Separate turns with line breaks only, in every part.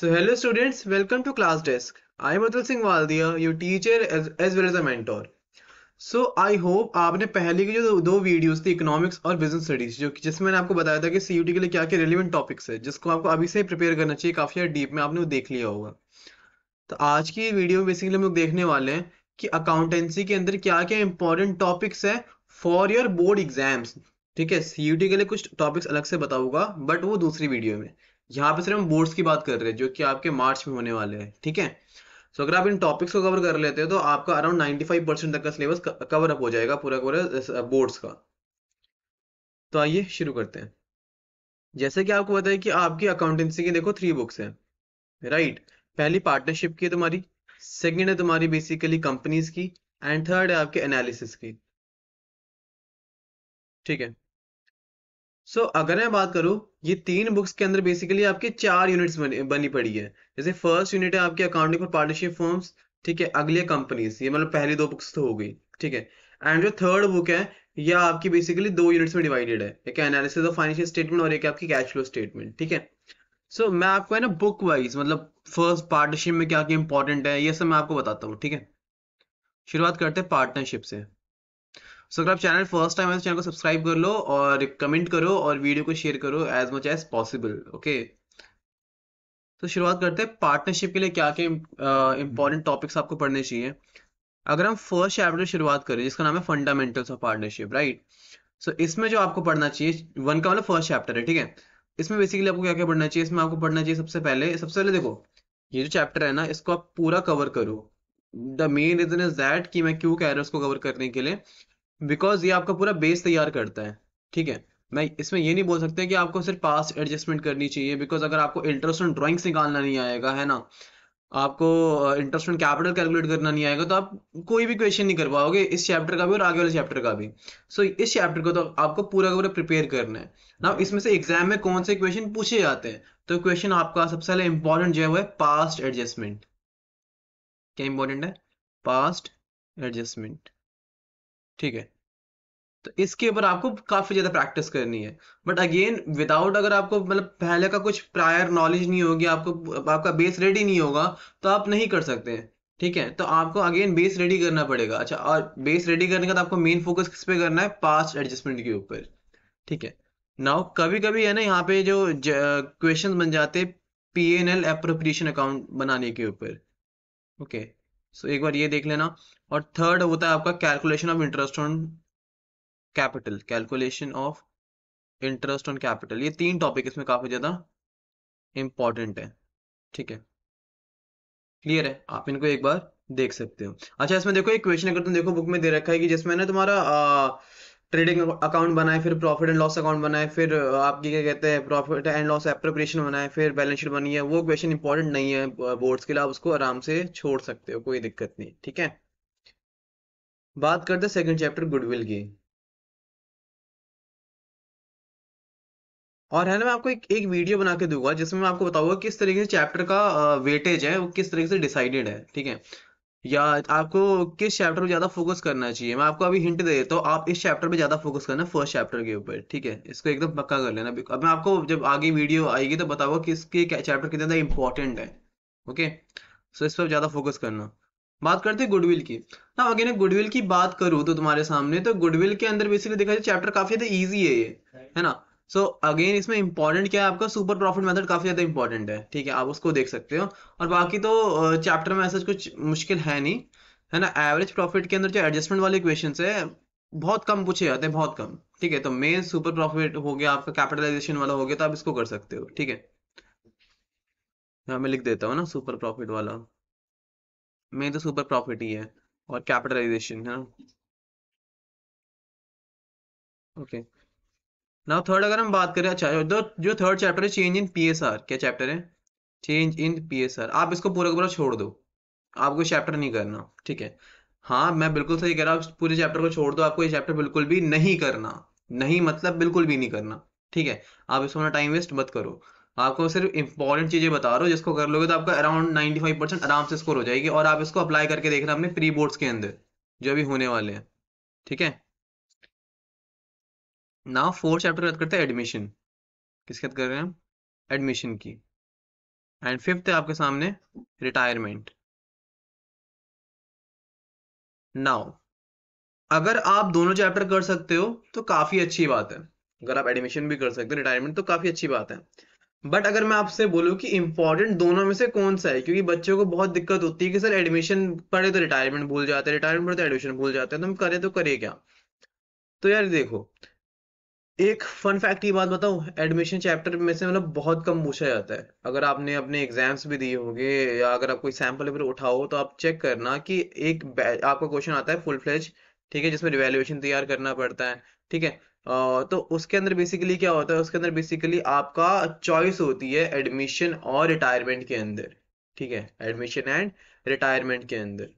So hello students, welcome to class desk. I am Atul Singh Waldia, your teacher as, as well as a mentor. So I hope आपने पहले की जो दो videos थी economics और business studies जो जिसमें मैंने आपको बताया था कि सी के लिए क्या क्या रेलिवेंट टॉपिक्स है जिसको आपको अभी से प्रिपेयर करना चाहिए काफ़ी डीप में आपने वो देख लिया होगा तो आज की वीडियो में बेसिकली हम लोग देखने वाले हैं कि अकाउंटेंसी के अंदर क्या क्या इंपॉर्टेंट टॉपिक्स है फॉर योर बोर्ड एग्जाम्स ठीक है सी के लिए कुछ टॉपिक्स अलग से बताऊंगा बट वो दूसरी वीडियो में यहाँ पे सिर्फ हम बोर्ड्स की बात कर रहे हैं जो कि आपके मार्च में होने वाले हैं ठीक है सो अगर आप इन टॉपिक्स को कवर कर लेते हैं तो आपका अराउंड फाइव परसेंट तक का सिलेबस कवर अप हो जाएगा पूरा पूरा बोर्ड्स का तो आइए शुरू करते हैं जैसे कि आपको पता है कि आपकी अकाउंटेंसी की देखो थ्री बुक्स हैं राइट पहली पार्टनरशिप की तुम्हारी सेकेंड है तुम्हारी बेसिकली कंपनीज की एंड थर्ड है आपके एनालिसिस की ठीक है सो so, अगर मैं बात करूँ ये तीन बुक्स के अंदर बेसिकली आपके चार यूनिट्स बनी, बनी पड़ी है जैसे फर्स्ट यूनिट है आपके अकाउंटिंग फॉर पार्टनरशिप फॉर्म्स ठीक है अगली है कंपनीज ये मतलब पहली दो बुक्स तो हो गई ठीक है एंड जो थर्ड बुक है यह आपकी बेसिकली दो यूनिट्स में डिवाइडेड है एक एनालिसिस ऑफ फाइनेंशियल स्टेटमेंट और एक आपकी कैश फ्लो स्टेटमेंट ठीक है सो so, मैं आपको है ना बुक वाइज मतलब फर्स्ट पार्टनरशिप में क्या क्या इंपॉर्टेंट है ये सब मैं आपको बताता हूँ ठीक है शुरुआत करते हैं पार्टनरशिप से सो अगर आप चैनल फर्स्ट टाइम है तो चैनल को सब्सक्राइब कर लो और कमेंट करो और वीडियो को शेयर करो as much as possible okay तो शुरुआत करते हैं पार्टनरशिप के लिए क्या क्या इंपॉर्टेंट टॉपिक्स आपको पढ़ने चाहिए अगर हम फर्स्ट चैप्टर शुरुआत करें जिसका नाम है fundamentals of partnership right so इसमें जो आपको पढ़ना चाहिए वन का मतलब फर्स्ट चैप्टर है ठीक है इसमें बेसिकली आपको क्या क्या पढ़ना चाहिए इसमें आपको पढ़ना चाहिए सबसे पहले सबसे पहले देखो ये जो चैप्टर है ना इसको आप पूरा कवर करो the main reason is that कि मैं क्यों कह रहा हूँ उसको कवर करने के लिए बिकॉज ये आपका पूरा बेस तैयार करता है ठीक है मैं इसमें ये नहीं बोल सकते कि आपको सिर्फ पास एडजस्टमेंट करनी चाहिए बिकॉज अगर आपको इंटरेस्ट ऑन ड्रॉइंग निकालना नहीं आएगा है ना आपको इंटरेस्ट ऑन कैपिटल कैलकुलेट करना नहीं आएगा तो आप कोई भी क्वेश्चन नहीं कर पाओगे इस चैप्टर का भी और आगे वाले चैप्टर का भी सो so, इस चैप्टर को तो आपको पूरा का पूरा प्रिपेयर करना है ना इसमें से एग्जाम में कौन से क्वेश्चन पूछे जाते हैं तो क्वेश्चन आपका सबसे पहले इंपॉर्टेंट जो है वो है पास्ट एडजस्टमेंट क्या इंपॉर्टेंट है पास्ट एडजस्टमेंट ठीक है तो इसके ऊपर आपको काफी ज्यादा प्रैक्टिस करनी है बट अगेन विदाउट अगर आपको मतलब पहले का कुछ प्रायर नॉलेज नहीं होगी आपको आपका बेस रेडी नहीं होगा तो आप नहीं कर सकते हैं ठीक है तो आपको अगेन बेस रेडी करना पड़ेगा अच्छा और बेस रेडी करने का तो आपको मेन फोकस किस पे करना है पास्ट एडजस्टमेंट के ऊपर ठीक है नाउ कभी कभी है ना यहाँ पे जो क्वेश्चन बन जाते हैं P N L appropriation account बनाने के ऊपर ओके okay. सो एक बार ये देख लेना और थर्ड होता है आपका calculation of interest on capital calculation of interest on capital ये तीन टॉपिक इसमें काफी ज्यादा इंपॉर्टेंट है ठीक है क्लियर है आप इनको एक बार देख सकते हो अच्छा इसमें देखो एक क्वेश्चन अगर तुम देखो बुक में दे रखा है कि जिसमें ना तुम्हारा आ, ट्रेडिंग अकाउंट बनाए फिर प्रॉफिट एंड लॉस अकाउंट बनाए फिर आपकी क्या कहते हैं प्रॉफिट एंड लॉस एप्रोप्रिएशन बनाए फिर बैलेंस शीट बनी है वो क्वेश्चन इंपॉर्टेंट नहीं है बोर्ड्स के लिए आप उसको आराम से छोड़ सकते हो कोई दिक्कत नहीं ठीक है
बात करते हैं सेकंड चैप्टर गुडविल की
और है ना मैं आपको एक एक वीडियो बना के दूंगा जिसमें मैं आपको बताऊंगा किस तरीके से चैप्टर का वेटेज है वो किस तरीके से डिसाइडेड है ठीक है या आपको किस चैप्टर पे ज़्यादा फोकस करना चाहिए मैं आपको अभी हिंट दे देता हूँ आप इस चैप्टर पे ज़्यादा फोकस करना फर्स्ट चैप्टर के ऊपर ठीक है इसको एकदम पक्का कर लेना अब मैं आपको जब आगे वीडियो आएगी तो बताओ किसके चैप्टर कितना ज़्यादा इंपॉर्टेंट है ओके सो इस पर ज़्यादा फोकस करना बात करते हैं गुडविल की ना अगेन गुडविल की बात करूँ तो तुम्हारे सामने तो गुडविल के अंदर बेसिकली देखा जाए चैप्टर काफ़ी ज़्यादा ईजी है ये है ना सो so, अगेन इसमें इंपॉर्टेंट क्या है आपका सुपर प्रॉफिट मेथड काफी ज्यादा इंपॉर्टेंट है ठीक है आप उसको देख सकते हो और बाकी तो चैप्टर में ऐसा कुछ मुश्किल है नहीं है ना एवरेज प्रॉफिट के अंदर जो एडजस्टमेंट वाले क्वेश्चन है बहुत कम पूछे जाते हैं बहुत कम ठीक है तो मेन सुपर प्रॉफिट हो गया आपका कैपिटलाइजेशन वाला हो गया तो आप इसको कर सकते हो ठीक है यहाँ मैं लिख देता हूँ ना सुपर प्रॉफिट वाला मेन तो सुपर प्रॉफिट ही है और
कैपिटलाइजेशन है ना ओके okay.
नाउ थर्ड अगर हम बात करें अच्छा जो जो थर्ड चैप्टर है चेंज इन आर क्या चैप्टर है चेंज इन आर आप इसको पूरा का पूरा छोड़ दो आपको चैप्टर नहीं करना ठीक है हाँ मैं बिल्कुल सही कह रहा हूँ पूरे चैप्टर को छोड़ दो आपको ये चैप्टर बिल्कुल भी नहीं करना नहीं मतलब बिल्कुल भी नहीं करना ठीक है आप इसमें अपना टाइम वेस्ट मत करो आपको सिर्फ इंपॉर्टेंट चीजें बता रहा हूँ जिसको कर लोगे तो आपका अराउंड नाइन्टी फाइव परसेंट आराम से स्कोर हो जाएगी और आप इसको अप्लाई करके देखना अपने प्री बोर्ड्स के अंदर जो अभी होने वाले हैं ठीक है नाउ
फोर्थ चैप्टर की बात करते हैं एडमिशन किसके बात कर रहे हैं एडमिशन की एंड फिफ्थ है आपके सामने रिटायरमेंट
नाउ अगर आप दोनों चैप्टर कर सकते हो तो काफी अच्छी बात है अगर आप एडमिशन भी कर सकते हो रिटायरमेंट तो काफी अच्छी बात है बट अगर मैं आपसे बोलूं कि इंपॉर्टेंट दोनों में से कौन सा है क्योंकि बच्चों को बहुत दिक्कत होती है कि सर एडमिशन पढ़े तो रिटायरमेंट भूल जाते हैं रिटायरमेंट पढ़े तो एडमिशन भूल जाते हैं तो हम करें तो करें क्या तो यार देखो एक फन फैक्ट की बात बताऊं एडमिशन चैप्टर में से मतलब बहुत कम पूछा जाता है अगर आपने अपने एग्जाम्स भी दिए होंगे या अगर आप कोई सैम्पल पेपर उठाओ तो आप चेक करना कि एक आपका क्वेश्चन आता है फुल फ्लेज ठीक है जिसमें रिवेल्युएशन तैयार करना पड़ता है ठीक है तो उसके अंदर बेसिकली क्या होता है उसके अंदर बेसिकली आपका चॉइस होती है एडमिशन और रिटायरमेंट के अंदर ठीक है एडमिशन एंड रिटायरमेंट के अंदर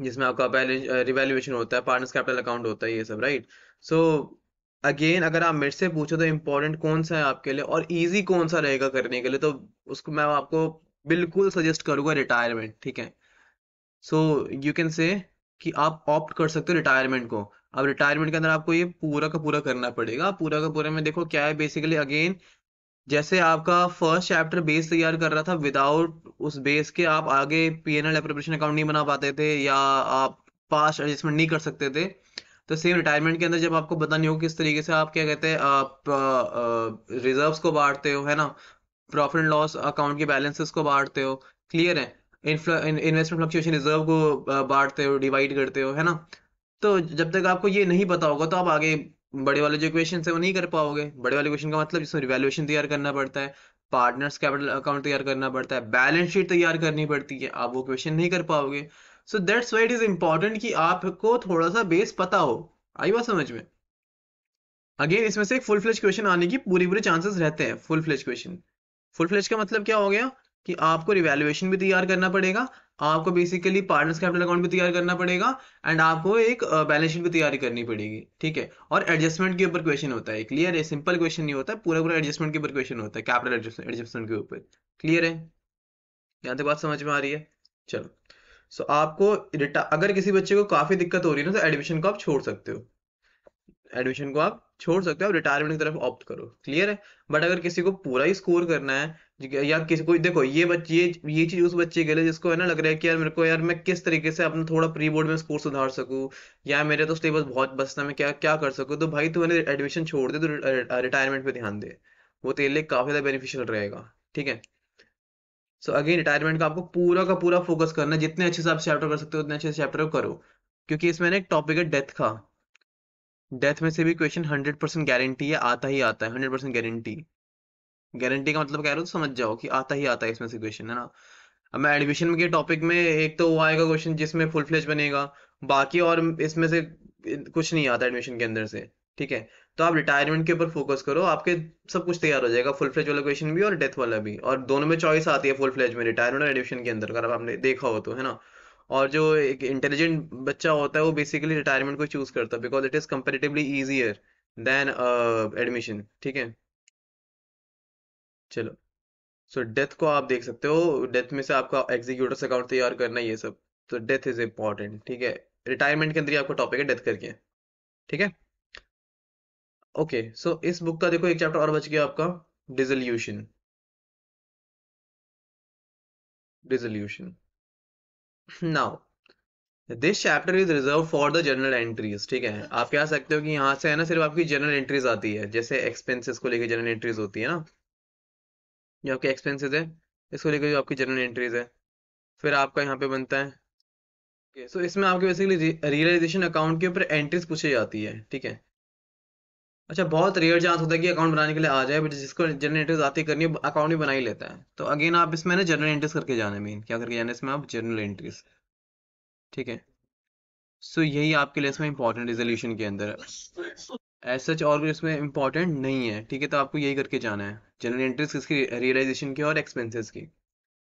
जिसमें आपका पहले रिवेल्युएशन होता है पार्टनर्स कैपिटल अकाउंट होता है ये सब राइट सो so, अगेन अगर आप मेरे से पूछो तो इम्पोर्टेंट कौन सा है आपके लिए और इजी कौन सा रहेगा करने के लिए तो उसको मैं आपको बिल्कुल सजेस्ट करूंगा रिटायरमेंट ठीक है सो यू कैन से कि आप ऑप्ट कर सकते हो रिटायरमेंट को अब रिटायरमेंट के अंदर आपको ये पूरा का पूरा करना पड़ेगा पूरा का पूरा में देखो क्या है बेसिकली अगेन जैसे आपका फर्स्ट चैप्टर बेस तैयार कर रहा था विदाउट उस बेस के आप आगे पी एन एल अकाउंट नहीं बना पाते थे या आप पास्ट एडजस्टमेंट नहीं कर सकते थे तो सेम रिटायरमेंट के अंदर जब आपको पता नहीं हो किस तरीके से आप क्या कहते हैं आप रिजर्व्स को बांटते हो है ना प्रॉफिट एंड लॉस अकाउंट के बैलेंसेस को बांटते हो क्लियर है इन्वेस्टमेंट फ्लक्चुएशन रिजर्व को बांटते हो डिवाइड करते हो है ना तो जब तक आपको ये नहीं पता होगा तो आप आगे बड़े वाले जो क्वेश्चन है वो नहीं कर पाओगे बड़े वाले क्वेश्चन का मतलब जिसमें रिवेल्यूशन तैयार करना पड़ता है पार्टनर्स कैपिटल अकाउंट तैयार करना पड़ता है बैलेंस शीट तैयार करनी पड़ती है आप वो क्वेश्चन नहीं कर पाओगे so that's why it is important कि आपको थोड़ा सा बेस पता हो आई बात समझ में अगेन इसमें से फुल फ्लेज क्वेश्चन आने की पूरी पूरी चांसेस रहते हैं full fledge question full fledge का मतलब क्या हो गया कि आपको रिवैल्यूएशन भी तैयार करना पड़ेगा आपको बेसिकली पार्टनर्स कैपिटल अकाउंट भी तैयार करना पड़ेगा एंड आपको एक बैलेंस शीट भी तैयारी करनी पड़ेगी ठीक है और एडजस्टमेंट के ऊपर क्वेश्चन होता है क्लियर है सिंपल क्वेश्चन नहीं होता है पूरा पूरा एडजस्टमेंट के ऊपर क्वेश्चन होता है कैपिटल एडजस्टमेंट के ऊपर क्लियर है यहाँ तक बात समझ में आ रही है चलो सो so, आपको अगर किसी बच्चे को काफी दिक्कत हो रही है ना तो एडमिशन को आप छोड़ सकते हो एडमिशन को आप छोड़ सकते हो आप रिटायरमेंट की तरफ ऑप्ट करो क्लियर है बट अगर किसी को पूरा ही स्कोर करना है या किसी को देखो ये बच्चे ये चीज उस बच्चे के लिए जिसको है ना लग रहा है कि यार मेरे को यार मैं किस तरीके से अपना थोड़ा प्री बोर्ड में स्कोर सुधार सकूं या मेरे तो सिलेबस बहुत बसना मैं क्या क्या कर सकूं तो भाई तुमने एडमिशन छोड़ दे तो रिटायरमेंट uh, पे ध्यान दे वो तेरे लिए काफी ज्यादा बेनिफिशियल रहेगा ठीक है सो अगेन रिटायरमेंट का आपको पूरा का पूरा फोकस करना है जितने अच्छे से आप चैप्टर कर सकते हो उतने अच्छे से चैप्टर करो क्योंकि इसमें ना एक टॉपिक है डेथ का डेथ में से भी क्वेश्चन हंड्रेड परसेंट गारंटी है आता ही आता है हंड्रेड परसेंट गारंटी गारंटी का मतलब कह रहे हो तो समझ जाओ कि आता ही आता है इसमें से क्वेश्चन है ना अब मैं एडमिशन के टॉपिक में एक तो वो आएगा क्वेश्चन जिसमें फुल फ्लेज बनेगा बाकी और इसमें से कुछ नहीं आता एडमिशन के अंदर से ठीक है तो आप रिटायरमेंट के ऊपर फोकस करो आपके सब कुछ तैयार हो जाएगा फुल फ्लेज वाला क्वेश्चन भी और डेथ वाला भी और दोनों में चॉइस आती है फुल फ्लेज में रिटायरमेंट और एडमिशन के अंदर अगर आपने देखा हो तो है ना और जो एक इंटेलिजेंट बच्चा होता है वो बेसिकली रिटायरमेंट को चूज करता है because it is comparatively easier than admission ठीक है चलो सो so, डेथ को आप देख सकते हो डेथ में से आपका एग्जीक्यूटर्स अकाउंट तैयार करना ये सब तो डेथ इज इंपॉर्टेंट ठीक है रिटायरमेंट के अंदर ही आपका टॉपिक है डेथ करके ठीक है ओके
सो इस बुक का देखो एक चैप्टर और बच गया आपका dissolution
dissolution now this chapter is reserve for the general entries ठीक है आप कह सकते हो कि यहां से है ना सिर्फ आपकी जनरल एंट्रीज आती है जैसे एक्सपेंसेस को लेकर जनरल एंट्रीज होती है ना जो आपके एक्सपेंसेस है इसको लेकर जो आपकी जनरल एंट्रीज है फिर आपका यहाँ पे बनता है सो इसमें आपके बेसिकली रियलाइजेशन अकाउंट के ऊपर एंट्रीज पूछी जाती है ठीक है अच्छा बहुत रेयर चांस होता है कि अकाउंट बनाने के लिए आ जाए बट जिसको जनरल एंट्रीज आती करनी है अकाउंट भी बना ही लेता है तो अगेन आप इसमें ना जनरल एंट्रीज करके जाना मेन क्या करके जाना इसमें आप जनरल एंट्रीज ठीक है सो so, यही आपके लिए इसमें इंपॉर्टेंट रिजोल्यूशन के अंदर एज सच और भी इसमें इंपॉर्टेंट नहीं है ठीक है तो आपको यही करके जाना है जनरल एंट्रीज किसकी रियलाइजेशन की और एक्सपेंसिस की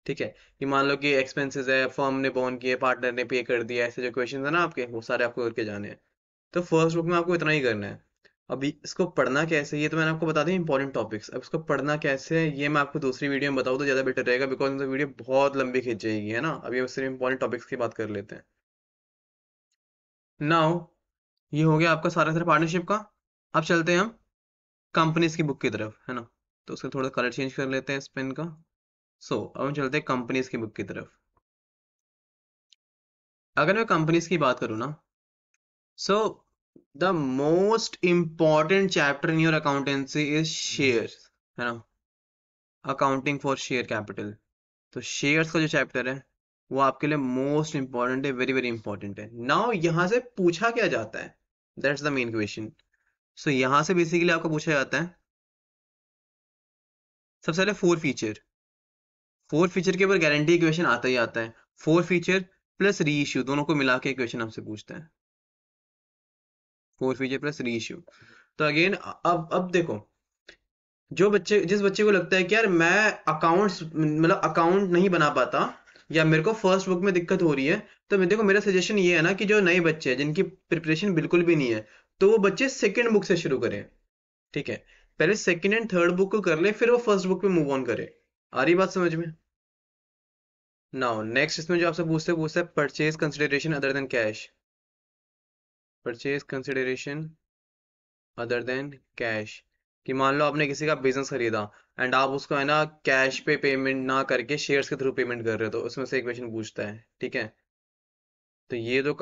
ठीक है कि मान लो कि एक्सपेंसेस है फर्म ने बॉन किए पार्टनर ने पे कर दिया ऐसे जो क्वेश्चन है ना आपके वो सारे आपको करके जाने हैं तो फर्स्ट बुक में आपको इतना ही करना है अभी इसको पढ़ना कैसे ये तो मैंने आपको बता दिया इंपॉर्टेंट टॉपिक्स अब इसको पढ़ना कैसे है ये मैं आपको दूसरी वीडियो में बताऊँ तो ज़्यादा बेटर रहेगा बिकॉज तो वीडियो बहुत लंबी खींच जाएगी है ना अभी सिर्फ इंपॉर्टेंट टॉपिक्स की बात कर लेते हैं नाउ ये हो गया आपका सारा सिर्फ पार्टनरशिप का अब चलते हैं हम कंपनीज की बुक की तरफ है ना तो उसका थोड़ा कलर चेंज कर लेते हैं स्पेन का सो so, अब हम चलते हैं कंपनीज की बुक की तरफ अगर मैं कंपनीज की बात करूं ना so the most important chapter in your accountancy is share है ना अकाउंटिंग फॉर शेयर कैपिटल तो शेयर्स का जो चैप्टर है वो आपके लिए मोस्ट इंपॉर्टेंट है वेरी वेरी इंपॉर्टेंट है नाउ यहां से पूछा क्या जाता है that's the main question so यहां से बेसिकली
आपको पूछा जाता है सबसे पहले फोर फीचर
फोर फीचर के ऊपर गारंटी इक्वेशन आता ही आता है forfeiture plus reissue दोनों को मिला के इक्वेशन हमसे पूछता है forfeiture plus reissue तो अगेन अब अब देखो जो बच्चे जिस बच्चे को लगता है कि यार मैं अकाउंट्स मतलब अकाउंट नहीं बना पाता या मेरे को फर्स्ट बुक में दिक्कत हो रही है तो मैं देखो मेरा सजेशन ये है ना कि जो नए बच्चे हैं जिनकी प्रिपरेशन बिल्कुल भी नहीं है तो वो बच्चे सेकेंड बुक से शुरू करें ठीक है पहले सेकेंड एंड थर्ड बुक को कर ले फिर वो फर्स्ट बुक पे मूव ऑन करें आ रही बात समझ में नाउ नेक्स्ट इसमें जो आपसे पूछते पूछते purchase consideration other than cash purchase consideration other than cash कि मान लो आपने किसी का बिजनेस खरीदा एंड आप उसको है ना कैश पे पेमेंट ना करके शेयर्स के थ्रू पेमेंट कर रहे हो तो उसमें से एक क्वेश्चन पूछता है ठीक है तो ये तो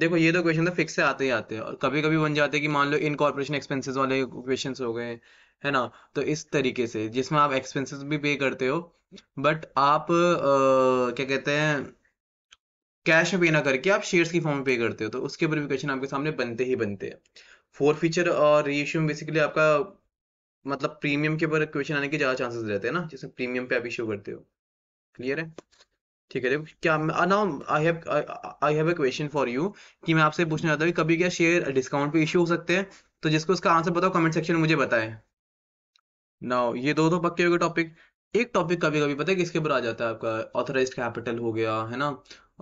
देखो ये तो क्वेश्चन तो फिक्स से आते ही आते हैं और कभी कभी बन जाते हैं कि मान लो इनकॉर्पोरेशन एक्सपेंसेस वाले क्वेश्चन हो गए है ना तो इस तरीके से जिसमें आप एक्सपेंसेस भी पे करते हो बट आप आ, क्या कहते हैं कैश में पे ना करके आप शेयर्स की फॉर्म में पे करते हो तो उसके ऊपर भी क्वेश्चन आपके सामने बनते ही बनते हैं फोर फीचर और रीइश्यू में बेसिकली आपका मतलब प्रीमियम के ऊपर क्वेश्चन आने के ज्यादा चांसेस रहते हैं ना जैसे प्रीमियम पे आप इशू करते हो क्लियर है ठीक है क्या मैं I have I have a question for you कि मैं आपसे पूछना चाहता हूँ कभी क्या शेयर डिस्काउंट पे इश्यू हो सकते हैं तो जिसको उसका आंसर बताओ कमेंट सेक्शन में मुझे बताए नाउ ये दो दो तो पक्के हो गए टॉपिक एक टॉपिक कभी कभी पता है किसके ऊपर आ जाता है आपका ऑथराइज कैपिटल हो गया है ना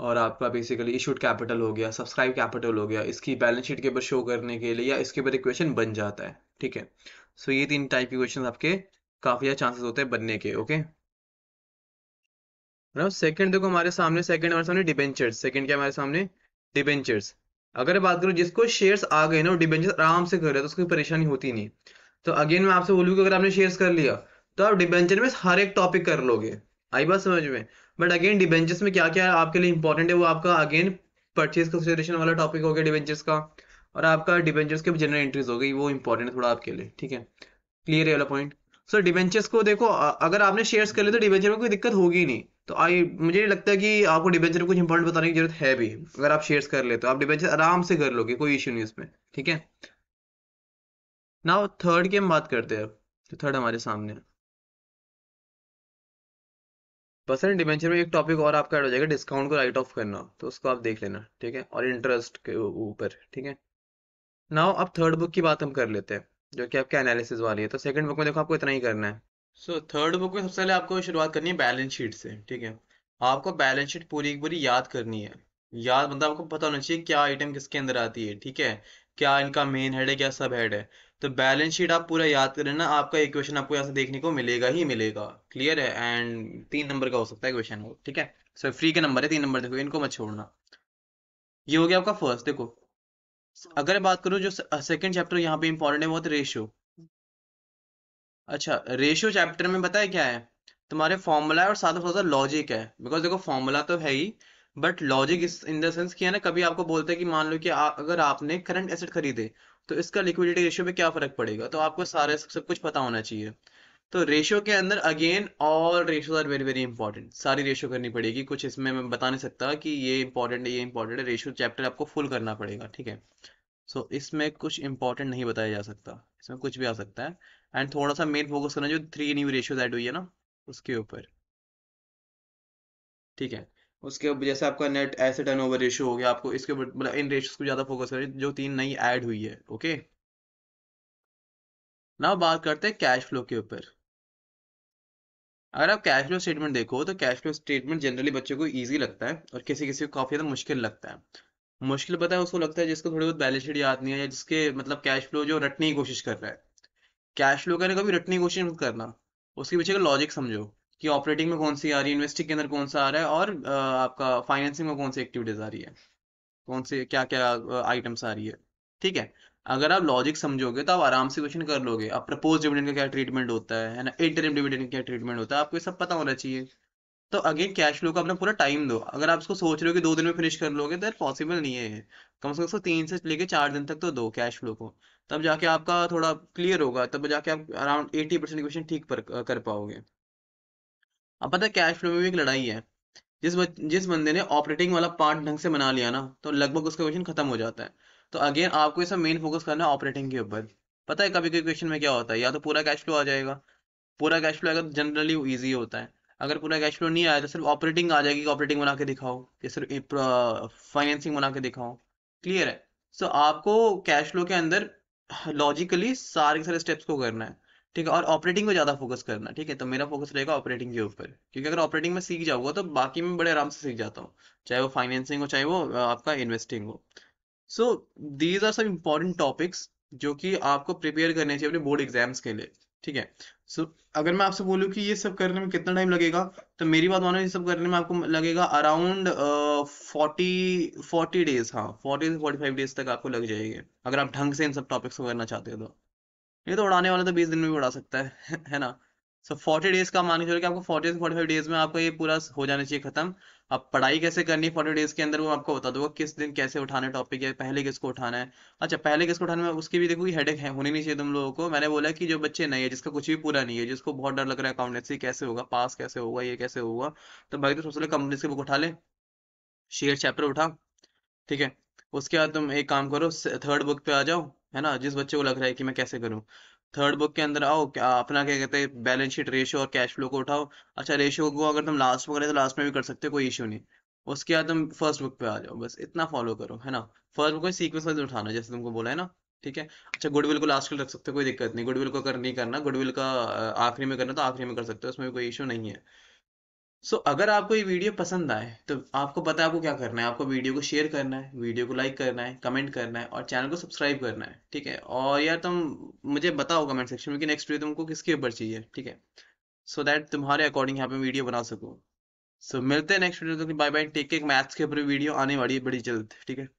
और आपका बेसिकली इशूड कैपिटल हो गया सब्सक्राइब कैपिटल हो गया इसकी बैलेंस शीट के ऊपर शो करने के लिए या इसके ऊपर एक क्वेश्चन बन जाता है ठीक है सो so, ये तीन टाइप के क्वेश्चन आपके काफ़ी ज़्यादा चांसेस होते हैं बनने के ओके okay? ना मतलब सेकंड देखो हमारे सामने सेकंड हमारे सामने डिबेंचर्स सेकंड क्या हमारे सामने डिबेंचर्स अगर बात करूँ जिसको शेयर्स आ गए ना डिबेंचर आराम से कर रहे तो उसकी परेशानी होती नहीं तो अगेन मैं आपसे बोलूँ कि अगर आपने शेयर्स कर लिया तो आप डिबेंचर में हर एक टॉपिक कर लोगे आई बात समझ में बट अगेन डिबेंचर्स में क्या क्या आपके लिए इंपॉर्टेंट है वो आपका अगेन परचेज कंसिडरेशन वाला टॉपिक हो गया डिबेंचर्स का और आपका डिबेंचर्स के जनरल एंट्रीज हो गई वो इंपॉर्टेंट है थोड़ा आपके लिए ठीक है क्लियर है वाला पॉइंट सर डिबेंचर्स को देखो अगर आपने शेयर्स कर लिए तो डिबेंचर में कोई दिक्कत होगी नहीं तो आई मुझे लगता है कि आपको डिबेंचर में कुछ इंपॉर्टेंट बताने की जरूरत है भी अगर आप शेयर्स कर ले तो आप डिबेंचर आराम से कर लोगे कोई इश्यू नहीं उसमें ठीक है नाउ थर्ड की हम बात करते हैं तो थर्ड हमारे सामने परसेंट डिबेंचर में एक टॉपिक और आपका ऐड हो जाएगा डिस्काउंट को राइट ऑफ करना तो उसको आप देख लेना ठीक है और इंटरेस्ट के ऊपर ठीक है नाउ अब थर्ड बुक की बात हम कर लेते हैं जो कि आपके एनालिसिस वाली है तो सेकंड बुक में देखो आपको इतना ही करना है सो थर्ड बुक में सबसे पहले आपको शुरुआत करनी है बैलेंस शीट से ठीक है आपको बैलेंस शीट पूरी एक पूरी याद करनी है याद मतलब आपको पता होना चाहिए क्या आइटम किसके अंदर आती है ठीक है क्या इनका मेन हेड है क्या सब हेड है तो बैलेंस शीट आप पूरा याद करें ना आपका एक क्वेश्चन आपको यहाँ से देखने को मिलेगा ही मिलेगा क्लियर है एंड तीन नंबर का हो सकता है क्वेश्चन वो ठीक है सो फ्री के नंबर है तीन नंबर देखो इनको मत छोड़ना ये हो गया आपका फर्स्ट देखो अगर बात करूँ जो सेकंड चैप्टर यहाँ पे इंपॉर्टेंट है वो रेशियो अच्छा रेशियो चैप्टर में बताया क्या है तुम्हारे फॉर्मूला है और साथ में लॉजिक है बिकॉज देखो फॉर्मूला तो है ही बट लॉजिक इस इन द सेंस किया ना कभी आपको बोलते हैं कि मान लो कि आ, अगर आपने करंट एसेट खरीदे तो इसका लिक्विडिटी रेशियो में क्या फर्क पड़ेगा तो आपको सारे सब कुछ पता होना चाहिए तो रेशियो के अंदर again all ratios are very very important सारी रेशियो करनी पड़ेगी कुछ इसमें मैं बता नहीं सकता कि ये इंपॉर्टेंट है ये इंपॉर्टेंट है रेशियो चैप्टर आपको फुल करना पड़ेगा ठीक है सो so, इसमें कुछ इंपॉर्टेंट नहीं बताया जा सकता इसमें कुछ भी आ सकता है एंड थोड़ा सा मेन फोकस करना जो थ्री न्यू रेशियो एड हुई है ना उसके ऊपर ठीक है उसके ऊपर जैसे आपका नेट ऐसे टर्न ओवर रेशियो हो गया आपको इसके ऊपर मतलब इन रेशियोज को ज़्यादा फोकस करें जो तीन नई एड हुई है ओके ना बात करते हैं कैश फ्लो के ऊपर अगर आप कैश फ्लो स्टेटमेंट देखो तो कैश फ्लो स्टेटमेंट जनरली बच्चों को ईजी लगता है और किसी किसी को काफ़ी ज़्यादा मुश्किल लगता है मुश्किल पता है उसको लगता है जिसको थोड़ी बहुत बैलेंस शीट याद नहीं है या जिसके मतलब कैश फ्लो जो रटने की कोशिश कर रहा है कैश फ्लो करने कभी रटने की कोशिश मत करना उसके पीछे का लॉजिक समझो कि ऑपरेटिंग में कौन सी आ रही है इन्वेस्टिंग के अंदर कौन सा आ रहा है और आपका फाइनेंसिंग में कौन सी एक्टिविटीज आ रही है कौन से क्या क्या आइटम्स आ रही है ठीक है अगर आप लॉजिक समझोगे तो आप आराम से क्वेश्चन कर लोगे अब प्रपोज डिविडेंड का क्या ट्रीटमेंट होता है ना इंटरिम डिविडेंड का क्या ट्रीटमेंट होता है आपको ये सब पता होना चाहिए तो अगेन कैश फ्लो को अपना पूरा टाइम दो अगर आप इसको सोच रहे हो कि दो दिन में फिनिश कर लोगे तो पॉसिबल नहीं है कम से कम उसको तीन से लेके चार दिन तक तो दो कैश फ्लो को तब जाके आपका थोड़ा क्लियर होगा तब जाके आप अराउंड एटी परसेंट क्वेश्चन ठीक पर, कर पाओगे अब पता है कैश फ्लो में भी एक लड़ाई है जिस बच, जिस बंदे ने ऑपरेटिंग वाला पार्ट ढंग से बना लिया ना तो लगभग उसका क्वेश्चन खत्म हो जाता है तो अगेन आपको ऐसा मेन फोकस करना है ऑपरेटिंग के ऊपर पता है कभी कभी क्वेश्चन में क्या होता है या तो पूरा कैश फ्लो आ जाएगा पूरा कैश फ्लो अगर जनरली ईजी होता है अगर पूरा कैश फ्लो नहीं आया तो सिर्फ ऑपरेटिंग आ जाएगी ऑपरेटिंग बना के दिखाओ या सिर्फ फाइनेंसिंग बना के दिखाओ क्लियर है सो so, आपको कैश फ्लो के अंदर लॉजिकली सारे सारे स्टेप्स को करना है ठीक है और ऑपरेटिंग को ज्यादा फोकस करना ठीक है तो मेरा फोकस रहेगा ऑपरेटिंग के ऊपर क्योंकि अगर ऑपरेटिंग में सीख जाऊंगा तो बाकी में बड़े आराम से सीख जाता हूँ चाहे वो फाइनेंसिंग हो चाहे वो आपका इन्वेस्टिंग हो सो दीज आर सब इम्पोर्टेंट टॉपिक्स जो कि आपको प्रिपेयर करने चाहिए अपने बोर्ड एग्जाम्स के लिए ठीक है सो so, अगर मैं आपसे बोलूं कि ये सब करने में कितना टाइम लगेगा तो मेरी बात मानो ये सब करने में आपको लगेगा अराउंड फोर्टी फोर्टी डेज हाँ फोर्टी से फोर्टी फाइव डेज तक आपको लग जाएंगे अगर आप ढंग से इन सब टॉपिक्स को करना चाहते हो तो ये तो उड़ाने वाला तो बीस दिन में भी उड़ा सकता है है ना सो फोर्टी डेज का मान के चलो कि आपको फोर्टी से फोर्टी फाइव डेज में आपको ये पूरा हो जाना चाहिए खत्म अब पढ़ाई कैसे करनी है फोर्टी डेज के अंदर वो आपको बता दूंगा किस दिन कैसे उठाना टॉपिक है पहले किसको उठाना है अच्छा पहले किसको उठाना है उसकी भी देखो हेड एक है होनी नहीं चाहिए तुम लोगों को मैंने बोला कि जो बच्चे नए हैं जिसका कुछ भी पूरा नहीं है जिसको बहुत डर लग रहा है अकाउंटेंसी कैसे होगा पास कैसे होगा ये कैसे होगा तो भाई तो सोच लो कंपनी से बुक उठा ले शेयर चैप्टर उठा ठीक है उसके बाद तुम एक काम करो थर्ड बुक पे आ जाओ है ना जिस बच्चे को लग रहा है कि मैं कैसे करूं थर्ड बुक के अंदर आओ क्या अपना क्या कहते हैं बैलेंस शीट रेशियो और कैश फ्लो को उठाओ अच्छा रेशियो को अगर तुम लास्ट में करें तो लास्ट में भी कर सकते हो कोई इशू नहीं उसके बाद तुम फर्स्ट बुक पे आ जाओ बस इतना फॉलो करो है ना फर्स्ट बुक में सीक्वेंस उठाना जैसे तुमको बोला है ना ठीक है अच्छा गुडविल को लास्ट में रख सकते हो कोई दिक्कत नहीं गुडविल को कर नहीं करना गुडविल का आखिरी में करना तो आखिरी में कर सकते हो उसमें कोई इशू नहीं है सो so, अगर आपको ये वीडियो पसंद आए तो आपको पता है आपको क्या करना है आपको वीडियो को शेयर करना है वीडियो को लाइक करना है कमेंट करना है और चैनल को सब्सक्राइब करना है ठीक है और यार तुम मुझे बताओ कमेंट सेक्शन में कि नेक्स्ट वीडियो तुमको किसके ऊपर चाहिए ठीक है सो so दैट तुम्हारे अकॉर्डिंग यहाँ पे वीडियो बना सको सो so, मिलते हैं नेक्स्ट वीडियो तो बाय बाय टेक एक मैथ्स के ऊपर वीडियो आने वाली है बड़ी जल्द ठीक है